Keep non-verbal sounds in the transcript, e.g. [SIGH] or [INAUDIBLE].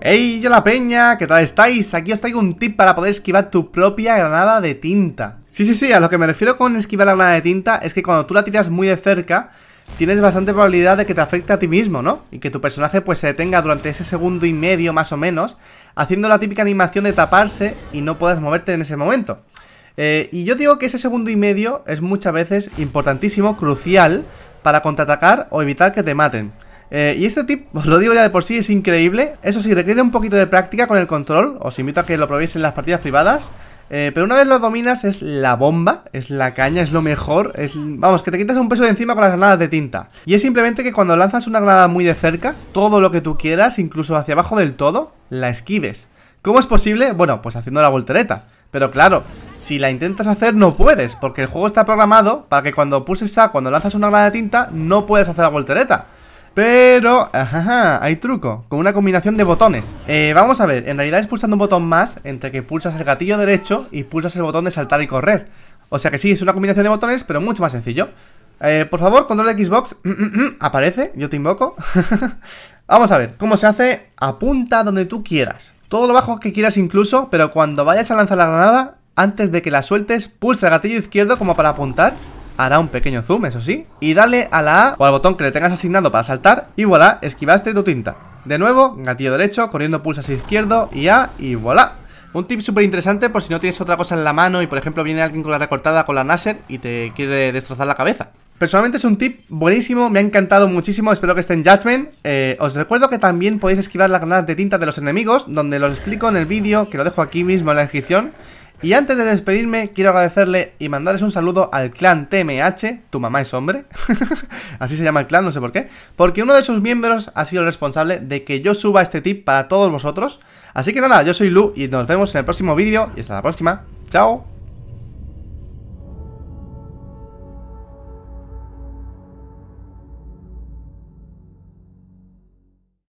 ¡Hey, yo la peña! ¿Qué tal estáis? Aquí os traigo un tip para poder esquivar tu propia granada de tinta. Sí, sí, sí, a lo que me refiero con esquivar la granada de tinta es que cuando tú la tiras muy de cerca, tienes bastante probabilidad de que te afecte a ti mismo, ¿no? Y que tu personaje pues se detenga durante ese segundo y medio más o menos, haciendo la típica animación de taparse y no puedas moverte en ese momento. Eh, y yo digo que ese segundo y medio es muchas veces importantísimo, crucial, para contraatacar o evitar que te maten. Eh, y este tip, os lo digo ya de por sí, es increíble. Eso sí, requiere un poquito de práctica con el control. Os invito a que lo probéis en las partidas privadas. Eh, pero una vez lo dominas, es la bomba, es la caña, es lo mejor. vamos, que te quitas un peso de encima con las granadas de tinta. Y es simplemente que cuando lanzas una granada muy de cerca, todo lo que tú quieras, incluso hacia abajo del todo, la esquives. ¿Cómo es posible? Bueno, pues haciendo la voltereta. Pero claro, si la intentas hacer no puedes, porque el juego está programado para que cuando pulses A, cuando lanzas una granada de tinta, no puedes hacer la voltereta. Pero, ajá, hay truco Con una combinación de botones eh, Vamos a ver, en realidad es pulsando un botón más Entre que pulsas el gatillo derecho Y pulsas el botón de saltar y correr O sea que sí, es una combinación de botones, pero mucho más sencillo eh, Por favor, control Xbox [CLEARS THROAT] Aparece, yo te invoco [LAUGHS] Vamos a ver, ¿cómo se hace? Apunta donde tú quieras Todo lo bajo que quieras incluso Pero cuando vayas a lanzar la granada Antes de que la sueltes, pulsa el gatillo izquierdo como para apuntar hará un pequeño zoom, eso sí, y dale a la A o al botón que le tengas asignado para saltar y voilà, esquivaste tu tinta. De nuevo, gatillo derecho, corriendo pulsas izquierdo y A y voilà. Un tip súper interesante por si no tienes otra cosa en la mano y por ejemplo viene alguien con la recortada con la Naser y te quiere destrozar la cabeza. Personalmente es un tip buenísimo, me ha encantado muchísimo, espero que esté en Judgment. Eh, os recuerdo que también podéis esquivar las granadas de tinta de los enemigos, donde los explico en el vídeo, que lo dejo aquí mismo en la descripción. Y antes de despedirme, quiero agradecerle y mandarles un saludo al clan TMH, tu mamá es hombre, [LAUGHS] así se llama el clan, no sé por qué, porque uno de sus miembros ha sido el responsable de que yo suba este tip para todos vosotros. Así que nada, yo soy Lu y nos vemos en el próximo vídeo y hasta la próxima. ¡Chao!